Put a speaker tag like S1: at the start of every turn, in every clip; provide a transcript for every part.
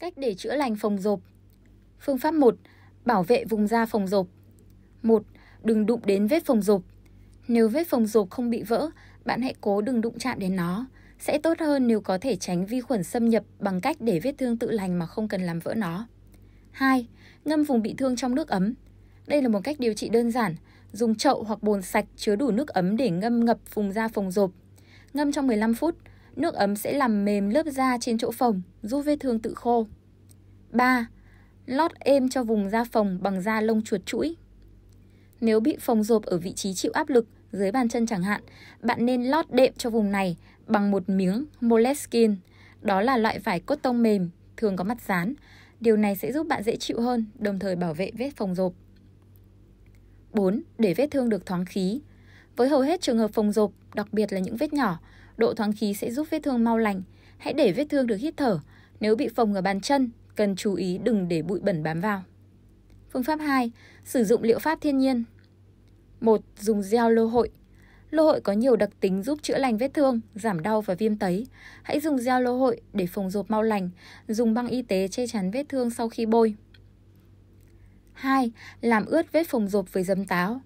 S1: Cách để chữa lành phòng rộp Phương pháp 1. Bảo vệ vùng da phòng rộp 1. Đừng đụng đến vết phòng rộp Nếu vết phòng rộp không bị vỡ, bạn hãy cố đừng đụng chạm đến nó. Sẽ tốt hơn nếu có thể tránh vi khuẩn xâm nhập bằng cách để vết thương tự lành mà không cần làm vỡ nó. 2. Ngâm vùng bị thương trong nước ấm Đây là một cách điều trị đơn giản. Dùng chậu hoặc bồn sạch chứa đủ nước ấm để ngâm ngập vùng da phòng rộp. Ngâm trong 15 phút – Nước ấm sẽ làm mềm lớp da trên chỗ phồng, giúp vết thương tự khô. 3. Lót êm cho vùng da phồng bằng da lông chuột chuỗi. Nếu bị phồng rộp ở vị trí chịu áp lực, dưới bàn chân chẳng hạn, bạn nên lót đệm cho vùng này bằng một miếng moleskin. Đó là loại vải cốt tông mềm, thường có mặt dán. Điều này sẽ giúp bạn dễ chịu hơn, đồng thời bảo vệ vết phồng rộp. 4. Để vết thương được thoáng khí. Với hầu hết trường hợp phồng rộp, đặc biệt là những vết nhỏ. Độ thoáng khí sẽ giúp vết thương mau lành. Hãy để vết thương được hít thở. Nếu bị phồng ở bàn chân, cần chú ý đừng để bụi bẩn bám vào. Phương pháp 2. Sử dụng liệu pháp thiên nhiên. 1. Dùng gel lô hội. Lô hội có nhiều đặc tính giúp chữa lành vết thương, giảm đau và viêm tấy. Hãy dùng gel lô hội để phồng rộp mau lành, dùng băng y tế che chắn vết thương sau khi bôi. 2. Làm ướt vết phồng rộp với giấm táo.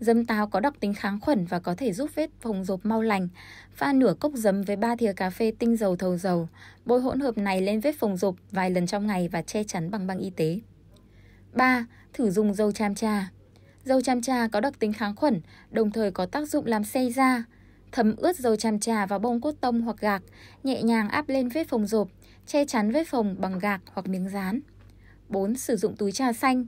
S1: Dấm táo có đặc tính kháng khuẩn và có thể giúp vết phồng rộp mau lành. Pha nửa cốc dấm với 3 thìa cà phê tinh dầu thầu dầu. Bôi hỗn hợp này lên vết phồng rộp vài lần trong ngày và che chắn bằng băng y tế. 3. Thử dùng dầu cham cha. Dầu cham cha có đặc tính kháng khuẩn, đồng thời có tác dụng làm say da. Thấm ướt dầu cham cha vào bông cốt tông hoặc gạc, nhẹ nhàng áp lên vết phồng rộp, che chắn vết phồng bằng gạc hoặc miếng dán. 4. Sử dụng túi trà xanh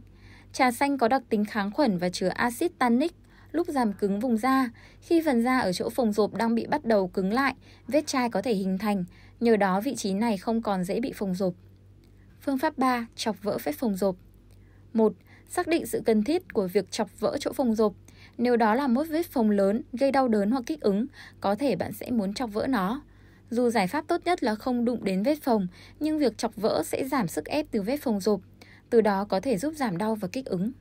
S1: Trà xanh có đặc tính kháng khuẩn và chứa axit tannic, lúc giảm cứng vùng da. Khi phần da ở chỗ phồng rộp đang bị bắt đầu cứng lại, vết chai có thể hình thành, nhờ đó vị trí này không còn dễ bị phồng rộp. Phương pháp 3. Chọc vỡ vết phồng rộp 1. Xác định sự cần thiết của việc chọc vỡ chỗ phồng rộp. Nếu đó là một vết phồng lớn, gây đau đớn hoặc kích ứng, có thể bạn sẽ muốn chọc vỡ nó. Dù giải pháp tốt nhất là không đụng đến vết phồng, nhưng việc chọc vỡ sẽ giảm sức ép từ vết phồng rộp từ đó có thể giúp giảm đau và kích ứng.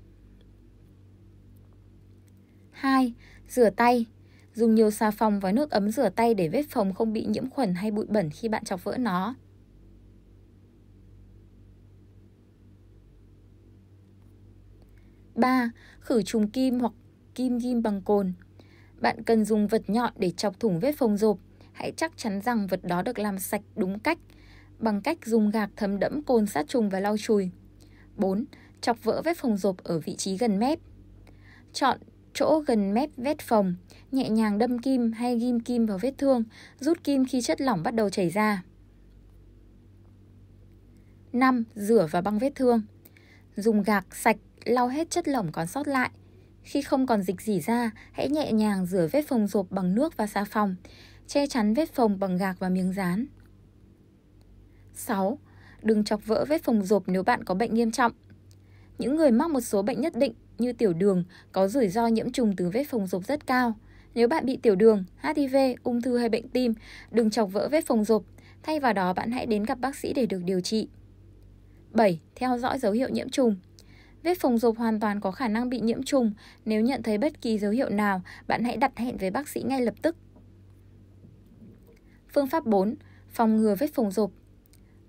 S1: 2. Rửa tay Dùng nhiều xà phòng và nước ấm rửa tay để vết phòng không bị nhiễm khuẩn hay bụi bẩn khi bạn chọc vỡ nó. ba Khử trùng kim hoặc kim ghim bằng cồn. Bạn cần dùng vật nhọn để chọc thủng vết phòng rộp. Hãy chắc chắn rằng vật đó được làm sạch đúng cách bằng cách dùng gạc thấm đẫm cồn sát trùng và lau chùi. 4. Chọc vỡ vết phòng rộp ở vị trí gần mép. Chọn chỗ gần mép vết phòng, nhẹ nhàng đâm kim hay ghim kim vào vết thương, rút kim khi chất lỏng bắt đầu chảy ra. 5. Rửa và băng vết thương. Dùng gạc sạch lau hết chất lỏng còn sót lại. Khi không còn dịch gì ra, hãy nhẹ nhàng rửa vết phòng rộp bằng nước và xà phòng, che chắn vết phòng bằng gạc và miếng dán. 6 đừng chọc vỡ vết phòng rộp nếu bạn có bệnh nghiêm trọng. Những người mắc một số bệnh nhất định như tiểu đường có rủi ro nhiễm trùng từ vết phòng rộp rất cao. Nếu bạn bị tiểu đường, HIV, ung thư hay bệnh tim, đừng chọc vỡ vết phòng rộp, thay vào đó bạn hãy đến gặp bác sĩ để được điều trị. 7. Theo dõi dấu hiệu nhiễm trùng Vết phòng rộp hoàn toàn có khả năng bị nhiễm trùng, nếu nhận thấy bất kỳ dấu hiệu nào, bạn hãy đặt hẹn với bác sĩ ngay lập tức. Phương pháp 4. Phòng ngừa vết phòng rộp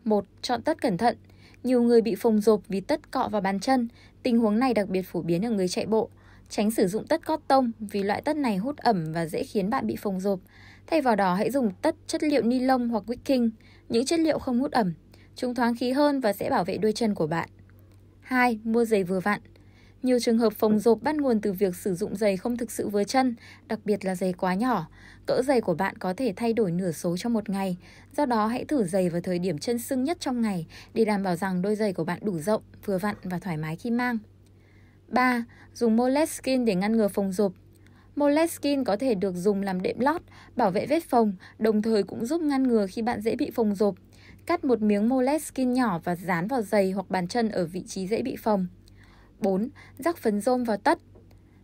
S1: 1. Chọn tất cẩn thận. Nhiều người bị phồng rộp vì tất cọ vào bàn chân. Tình huống này đặc biệt phổ biến ở người chạy bộ. Tránh sử dụng tất cót tông vì loại tất này hút ẩm và dễ khiến bạn bị phồng rộp. Thay vào đó hãy dùng tất chất liệu ni lông hoặc wicking, những chất liệu không hút ẩm. Chúng thoáng khí hơn và sẽ bảo vệ đôi chân của bạn. 2. Mua giày vừa vặn. Nhiều trường hợp phồng rộp bắt nguồn từ việc sử dụng giày không thực sự vừa chân, đặc biệt là giày quá nhỏ. Cỡ giày của bạn có thể thay đổi nửa số trong một ngày, do đó hãy thử giày vào thời điểm chân sưng nhất trong ngày để đảm bảo rằng đôi giày của bạn đủ rộng, vừa vặn và thoải mái khi mang. 3. Dùng moleskin để ngăn ngừa phồng rộp Moleskine có thể được dùng làm đệm lót, bảo vệ vết phồng, đồng thời cũng giúp ngăn ngừa khi bạn dễ bị phồng rộp. Cắt một miếng moleskine nhỏ và dán vào giày hoặc bàn chân ở vị trí dễ bị phồng. 4. Rắc phấn rôm vào tất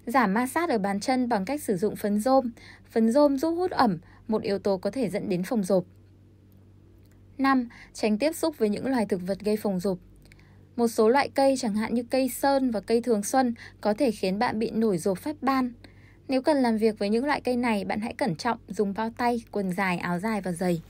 S1: Giảm ma sát ở bàn chân bằng cách sử dụng phấn rôm. Phấn rôm giúp hút ẩm, một yếu tố có thể dẫn đến phồng rộp. 5. Tránh tiếp xúc với những loài thực vật gây phồng rộp. Một số loại cây chẳng hạn như cây sơn và cây thường xuân có thể khiến bạn bị nổi rộp phát ban. Nếu cần làm việc với những loại cây này, bạn hãy cẩn trọng, dùng bao tay, quần dài, áo dài và giày.